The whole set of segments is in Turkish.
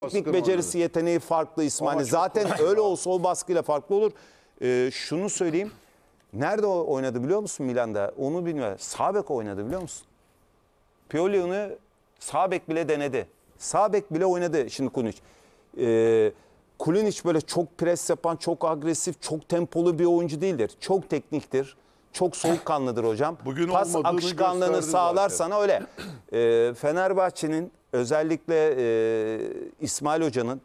teknik becerisi, yeteneği farklı İsmail. Zaten öyle olsa o baskıyla farklı olur. Ee, şunu söyleyeyim. Nerede oynadı biliyor musun Milan'da? Onu bilmiyorum. Sabek oynadı biliyor musun? Pioli onu Sabek bile denedi. Sabek bile oynadı şimdi Kunic. Ee, Kulinic böyle çok pres yapan, çok agresif, çok tempolu bir oyuncu değildir. Çok tekniktir. Çok soğukkanlıdır hocam. Bugün Pas akışkanlığını sağlar zaten. sana öyle. Ee, Fenerbahçe'nin özellikle e, İsmail Hoca'nın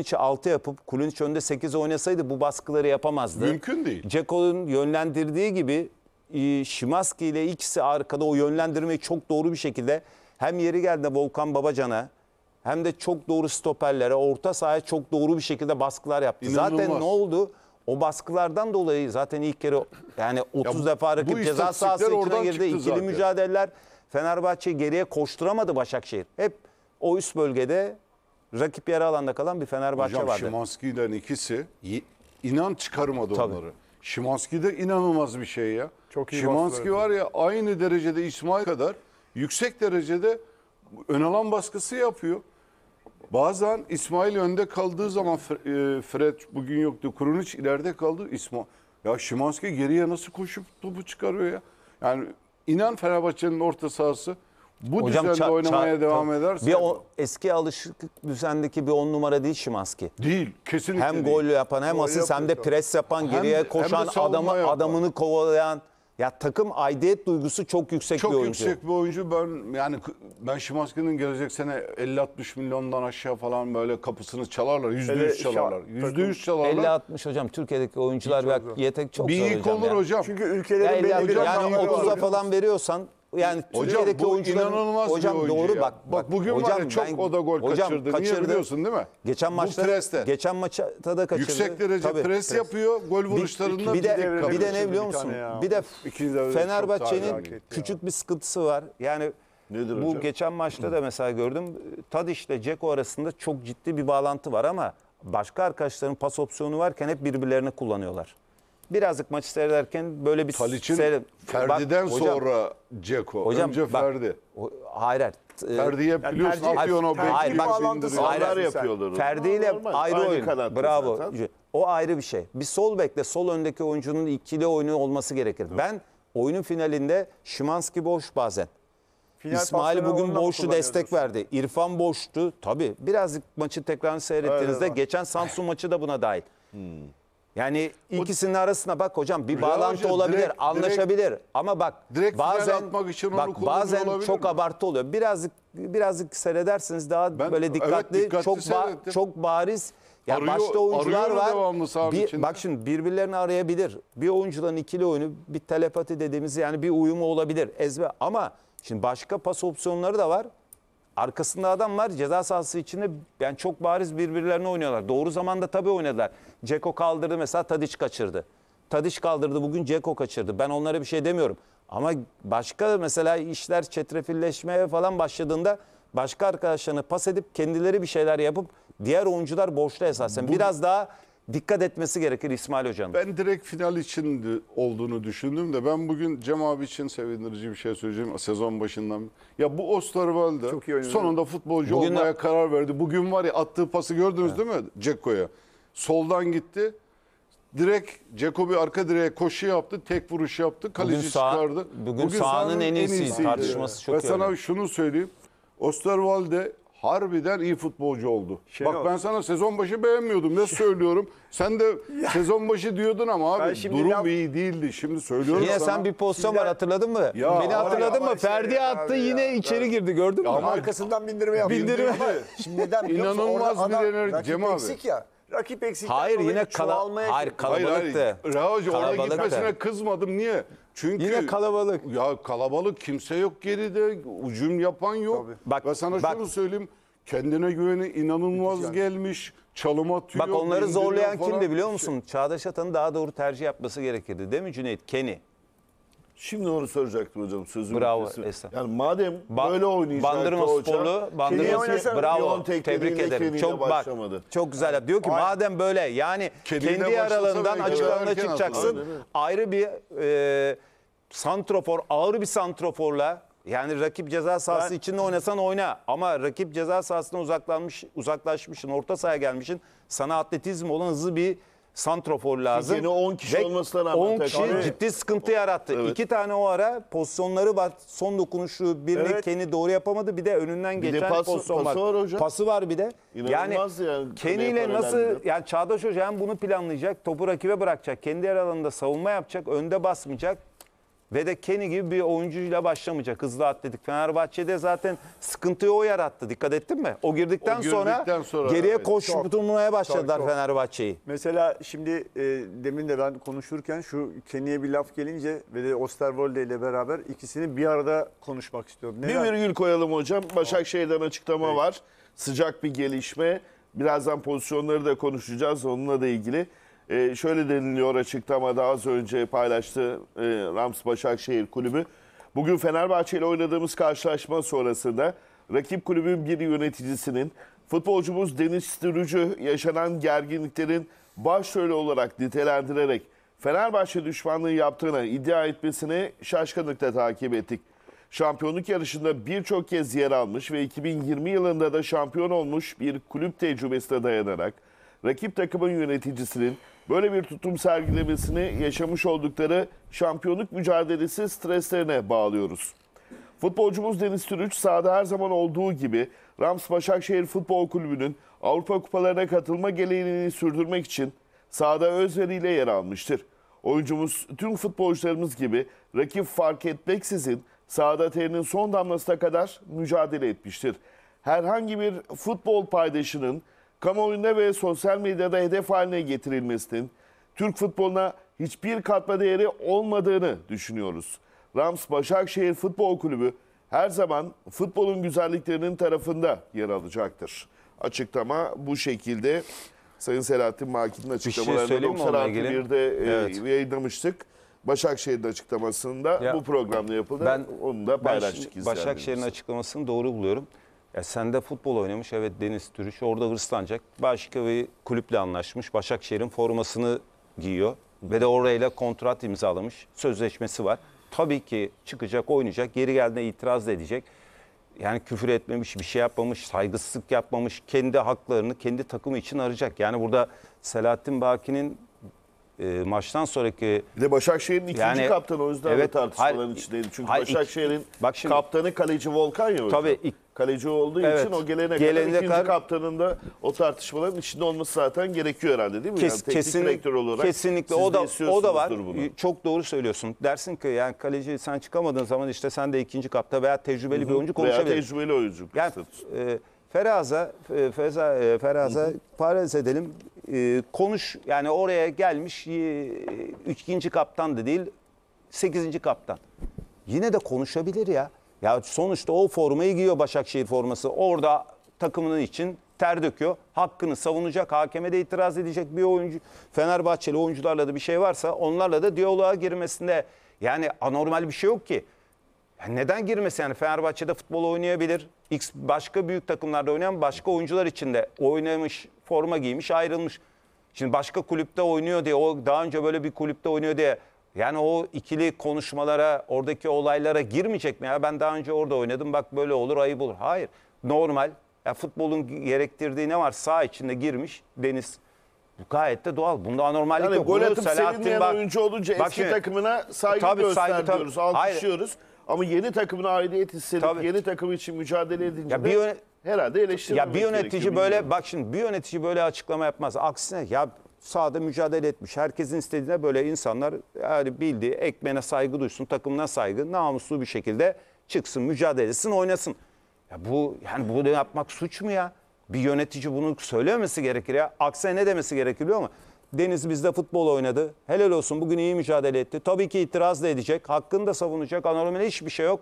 içi 6 yapıp içi önde 8 oynasaydı bu baskıları yapamazdı. Mümkün değil. Ceko'nun yönlendirdiği gibi e, Şimaski ile ikisi arkada o yönlendirmeyi çok doğru bir şekilde hem yeri geldi Volkan Babacan'a hem de çok doğru stoperlere, orta sahaya çok doğru bir şekilde baskılar yaptı. İnanılmaz. Zaten ne oldu? O baskılardan dolayı zaten ilk kere yani 30 ya defa rakip ceza sahası içine girdi. ikili zaten. mücadeleler Fenerbahçe geriye koşturamadı Başakşehir. Hep o üst bölgede rakip yarı alanda kalan bir Fenerbahçe Hocam, vardı. Şimanski ile ikisi inan çıkarmadı Tabii. onları. Şimanski de inanılmaz bir şey ya. Çok iyi Şimanski var ya aynı derecede İsmail kadar yüksek derecede ön alan baskısı yapıyor. Bazen İsmail önde kaldığı zaman e, Fred bugün yoktu. Kurunic ileride kaldı. İsmail ya Şimanski geriye nasıl koşup topu çıkarıyor ya? Yani İnan Fenerbahçe'nin orta sahası bu Hocam düzende ça- ça- oynamaya devam tabii. ederse Bir o, eski alışık düzendeki bir on numara değil Şimanski. değil kesinlikle Hem gol yapan hem Gol asist hem de pres yapan Hem geriye koşan adamı adamını kovalayan ya takım aidiyet duygusu çok yüksek çok bir oyuncu. Çok yüksek bir oyuncu. Ben yani ben Şimanski'nin gelecek sene 50-60 milyondan aşağı falan böyle kapısını çalarlar. %100 Öyle, çalarlar. %100 çalarlar. 50-60 hocam Türkiye'deki oyuncular ve yetek çok bir zor hocam. olur ya. hocam. Çünkü ülkelerin ya belli bir yani 30'a falan veriyorsan yani hocam, Türkiye'deki bu inanılmaz hocam bir oyuncu doğru ya. bak, bak. Bak bugün hocam, var ya çok ben, o da gol hocam, kaçırdı. kaçırdı. biliyorsun değil mi? Geçen maçta geçen maçta da kaçırdı. Yüksek derece Tabii, pres, pres yapıyor. Gol vuruşlarında bir, bir, bir de bir de ne biliyor musun? Bir, bir de Fenerbahçe'nin küçük bir sıkıntısı var. Yani Nedir bu hocam? geçen maçta da mesela gördüm. Tadiş ile Ceko arasında çok ciddi bir bağlantı var ama başka arkadaşların pas opsiyonu varken hep birbirlerini kullanıyorlar birazcık maçı seyrederken böyle bir Taliç'in seyre... Ferdi'den bak, sonra Ceko. Hocam, Önce bak, Ferdi. O, hayır. Ferdi'ye yani biliyorsun Ferdi, atıyorsun o hayır, bak, hayır, yapıyorlar. Ferdi ile ayrı oyun. Bravo. Zaten. O ayrı bir şey. Bir sol bekle sol öndeki oyuncunun ikili oyunu olması gerekir. Evet. Ben oyunun finalinde Şimanski boş bazen. Final İsmail bugün boşlu destek verdi. İrfan boştu. Tabii birazcık maçı tekrar seyrettiğinizde Aynen. geçen Samsun maçı da buna dahil. Hmm. Yani ikisinin arasına bak hocam bir bağlantı hocam, olabilir, direkt- anlaşabilir ama bak direkt bazen atmak için bak bazen çok mi? abartı oluyor. Birazcık birazcık seyredersiniz daha Ben- böyle evet, dikkatli, çok ba- çok bariz ya Arıyor- başta oyuncular var. Bir- bak şimdi birbirlerini arayabilir. Bir oyuncuların ikili oyunu bir telepati dediğimiz yani bir uyumu olabilir. Ezber ama şimdi başka pas opsiyonları da var. Arkasında adamlar ceza sahası içinde yani çok bariz birbirlerine oynuyorlar. Doğru zamanda tabii oynadılar. Ceko kaldırdı mesela Tadiç kaçırdı. Tadiç kaldırdı bugün Ceko kaçırdı. Ben onlara bir şey demiyorum. Ama başka mesela işler çetrefilleşmeye falan başladığında başka arkadaşlarına pas edip kendileri bir şeyler yapıp diğer oyuncular borçlu esasen. Bu... Biraz daha dikkat etmesi gerekir İsmail hocam Ben direkt final için olduğunu düşündüm de ben bugün Cem abi için sevindirici bir şey söyleyeceğim sezon başından. Ya bu Osterwald'da sonunda futbolcu bugün olmaya de... karar verdi. Bugün var ya attığı pası gördünüz He. değil mi Ceko'ya? Soldan gitti. Direkt Ceko bir arka direğe koşu yaptı. Tek vuruş yaptı. Kaleci bugün sağ, çıkardı. Bugün, bugün sahanın, en iyisi. En iyisiydi. Tartışması çok Ve iyi. sana şunu söyleyeyim. Osterwald'e harbiden iyi futbolcu oldu. Şey Bak ben sana sezon başı beğenmiyordum. Ne söylüyorum? Sen de sezon başı diyordun ama abi durum ya... iyi değildi. Şimdi söylüyorum Niye? sana. sen bir pozisyon var hatırladın mı? Ya, Beni hatırladın mı? Ferdi ya, attı yine ya. içeri girdi gördün mü? Ama arkasından bindirme yaptı. Bindirme. Şimdi neden? İnanılmaz bir enerji Cem abi. ya. Rakip eksikten Hayır yine kala, çoğalmaya hayır şey- Hayır hayır. kalabalıktı. Reha Hoca oraya Kalabalıktı. gitmesine kızmadım. Niye? Çünkü Yine kalabalık. Ya kalabalık kimse yok geride. Ucum yapan yok. Tabii. Bak, Bak- Ve sana bak- şunu söyleyeyim. Kendine güveni inanılmaz gelmiş. çalıma atıyor. Bak onları zorlayan falan. kimdi biliyor şey- musun? Çağdaş Atan'ın daha doğru tercih yapması gerekirdi. Değil mi Cüneyt? Kenny. Şimdi onu soracaktım hocam sözümü. Bravo, kesin. Yani madem Ba- böyle oynayacaktı Bandırma hoca, sporlu, Bandırma oynasana? Bravo, tebrik ederim. Çok bak, başlamadı? çok güzel. yap. Diyor ki madem böyle yani kendi başlasa aralarından açık alana çıkacaksın. atılır. Ayrı bir e, santrofor, ağır bir santroforla yani rakip ceza sahası içinde oynasan oyna ama rakip ceza sahasına uzaklanmış, uzaklaşmışsın, orta sahaya gelmişsin. Sana atletizm olan hızlı bir santrofor lazım. Yine 10 kişi Ve olmasına rağmen 10 kişi tabii. ciddi sıkıntı yarattı. Evet. İki tane o ara pozisyonları var. Son dokunuşu birini evet. kendi doğru yapamadı. Bir de önünden bir geçen de pas, pozisyon var. var hocam. Pası var bir de. yani, yani Kenny ile nasıl önemli. yani Çağdaş Hoca hem bunu planlayacak, topu rakibe bırakacak, kendi yer alanında savunma yapacak, önde basmayacak ve de Kenny gibi bir oyuncuyla başlamayacak hızlı atletik. Fenerbahçe'de zaten sıkıntıyı o yarattı. Dikkat ettin mi? O girdikten, o girdikten sonra, sonra geriye evet, koşturmaya başladılar Fenerbahçe'yi. Mesela şimdi e, demin de ben konuşurken şu Kenny'e bir laf gelince ve de Osterwolde ile beraber ikisini bir arada konuşmak istiyorum. Neden? Bir virgül koyalım hocam. Başakşehir'den açıklama evet. var. Sıcak bir gelişme. Birazdan pozisyonları da konuşacağız onunla da ilgili. E, şöyle deniliyor açıklamada az önce paylaştı e, Rams Başakşehir Kulübü. Bugün Fenerbahçe ile oynadığımız karşılaşma sonrasında rakip kulübün bir yöneticisinin futbolcumuz Deniz Sturücü yaşanan gerginliklerin başrolü olarak nitelendirerek Fenerbahçe düşmanlığı yaptığına iddia etmesini şaşkınlıkla takip ettik. Şampiyonluk yarışında birçok kez yer almış ve 2020 yılında da şampiyon olmuş bir kulüp tecrübesine dayanarak rakip takımın yöneticisinin böyle bir tutum sergilemesini yaşamış oldukları şampiyonluk mücadelesi streslerine bağlıyoruz. Futbolcumuz Deniz Türüç sahada her zaman olduğu gibi Rams Başakşehir Futbol Kulübü'nün Avrupa Kupalarına katılma geleneğini sürdürmek için sahada özveriyle yer almıştır. Oyuncumuz tüm futbolcularımız gibi rakip fark etmeksizin sahada terinin son damlasına kadar mücadele etmiştir. Herhangi bir futbol paydaşının kamuoyunda ve sosyal medyada hedef haline getirilmesinin Türk futboluna hiçbir katma değeri olmadığını düşünüyoruz. Rams Başakşehir Futbol Kulübü her zaman futbolun güzelliklerinin tarafında yer alacaktır. Açıklama bu şekilde. Sayın Selahattin Makin'in açıklamalarını şey 96.1'de e, evet. yayınlamıştık. Başakşehir'in açıklamasında ya, bu programda yapıldı. Ben, Onu da paylaştık ben Başakşehir'in açıklamasını doğru buluyorum. Ya sen de futbol oynamış evet Deniz Türüş orada hırslanacak. Başka bir kulüple anlaşmış. Başakşehir'in formasını giyiyor ve de orayla kontrat imzalamış. Sözleşmesi var. Tabii ki çıkacak, oynayacak, geri geldiğinde itiraz da edecek. Yani küfür etmemiş, bir şey yapmamış, saygısızlık yapmamış, kendi haklarını kendi takımı için arayacak. Yani burada Selahattin Baki'nin e, maçtan sonraki Bir de Başakşehir'in ikinci Yani- kaptanı o yüzden de tartışmaların hayır- içindeydi. Çünkü hayır, iki- Başakşehir'in bak şimdi- kaptanı kaleci Volkan ya hocam. Tabii, ik- kaleci olduğu Evet. için o gelene, kadar Gelene ikinci kadar- kaptanın da o tartışmaların içinde olması zaten gerekiyor herhalde değil mi? Kes- yani kesin- direktör olarak kesinlikle o da o da var. bunu. Çok doğru söylüyorsun. Dersin ki yani kaleci sen çıkamadığın zaman işte sen de ikinci kapta veya tecrübeli bir oyuncu Veya konuşabilir. tecrübeli oyuncu. Yani statüsü. e, Feraz'a e, Feza, e, Feraz'a parantez edelim e, konuş yani oraya gelmiş e, ikinci kaptan da değil sekizinci kaptan. Yine de konuşabilir ya. Ya sonuçta o formayı giyiyor Başakşehir forması. Orada takımının için ter döküyor. Hakkını savunacak, hakeme de itiraz edecek bir oyuncu. Fenerbahçeli oyuncularla da bir şey varsa onlarla da diyaloğa girmesinde yani anormal bir şey yok ki. neden girmesi yani Fenerbahçe'de futbol oynayabilir. X başka büyük takımlarda oynayan başka oyuncular için de oynamış forma giymiş ayrılmış. Şimdi başka kulüpte oynuyor diye o daha önce böyle bir kulüpte oynuyor diye yani o ikili konuşmalara oradaki olaylara girmeyecek mi? Ya ben daha önce orada oynadım bak böyle olur ayıp olur. Hayır normal ya futbolun gerektirdiği ne var sağ içinde girmiş Deniz bu gayet de doğal. Bunda anormallik yani yok. Gol atıp Bunu, sevinmeyen bak, oyuncu olunca bak eski şimdi, takımına saygı tabii, gösteriyoruz, saygı, tabii. alkışlıyoruz. Hayır. Ama yeni takımına aidiyet hissedip tabii. yeni takım için mücadele edince ya de bir, herhalde eleştirilmek Ya bir yönetici böyle bilmiyorum. bak şimdi bir yönetici böyle açıklama yapmaz. Aksine ya sahada mücadele etmiş. Herkesin istediğine böyle insanlar yani bildiği ekmene saygı duysun, takımına saygı, namuslu bir şekilde çıksın, mücadele etsin, oynasın. Ya bu yani bunu yapmak suç mu ya? Bir yönetici bunu söylememesi gerekir ya. Aksine ne demesi gerekiyor mu? Deniz bizde futbol oynadı. Helal olsun bugün iyi mücadele etti. Tabii ki itiraz da edecek. Hakkını da savunacak. Anormal hiçbir şey yok.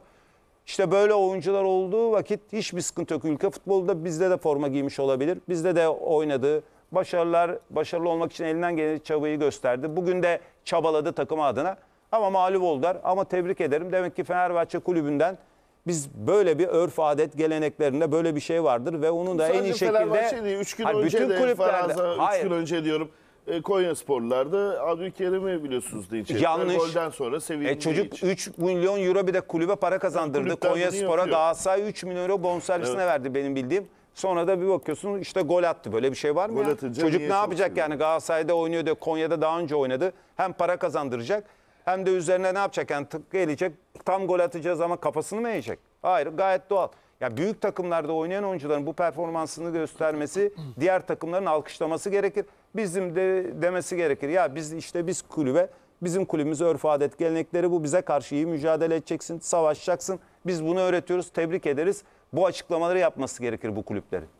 İşte böyle oyuncular olduğu vakit hiçbir sıkıntı yok. Ülke futbolunda bizde de forma giymiş olabilir. Bizde de oynadı. başarılar, başarılı olmak için elinden gelen çabayı gösterdi. Bugün de çabaladı takım adına. Ama mağlup oldular. Ama tebrik ederim. Demek ki Fenerbahçe kulübünden biz böyle bir örf adet geleneklerinde böyle bir şey vardır ve onun da Sadece en iyi şekilde değil, üç gün hayır, önce bütün kulüplerde, 3 hayır, gün önce diyorum e, Konya Sporlular'da Abdülkerim'i biliyorsunuz linç Yanlış. Golden sonra sevildiği E çocuk için. 3 milyon euro bir de kulübe para kazandırdı. Konya Spor'a yapıyor. Galatasaray 3 milyon euro bonservisine Evet. verdi benim bildiğim. Sonra da bir bakıyorsun işte gol attı. Böyle bir şey var mı Gol ya? Çocuk ne yapacak çalışıyor? yani Galatasaray'da oynuyor da Konya'da daha önce oynadı. Hem para kazandıracak hem de üzerine ne yapacak? Yani tık gelecek tam gol atacağız ama kafasını mı yiyecek? Hayır gayet doğal. Ya büyük takımlarda oynayan oyuncuların bu performansını göstermesi diğer takımların alkışlaması gerekir bizim de demesi gerekir. Ya biz işte biz kulübe bizim kulübümüz örf adet gelenekleri bu bize karşı iyi mücadele edeceksin, savaşacaksın. Biz bunu öğretiyoruz, tebrik ederiz. Bu açıklamaları yapması gerekir bu kulüplerin.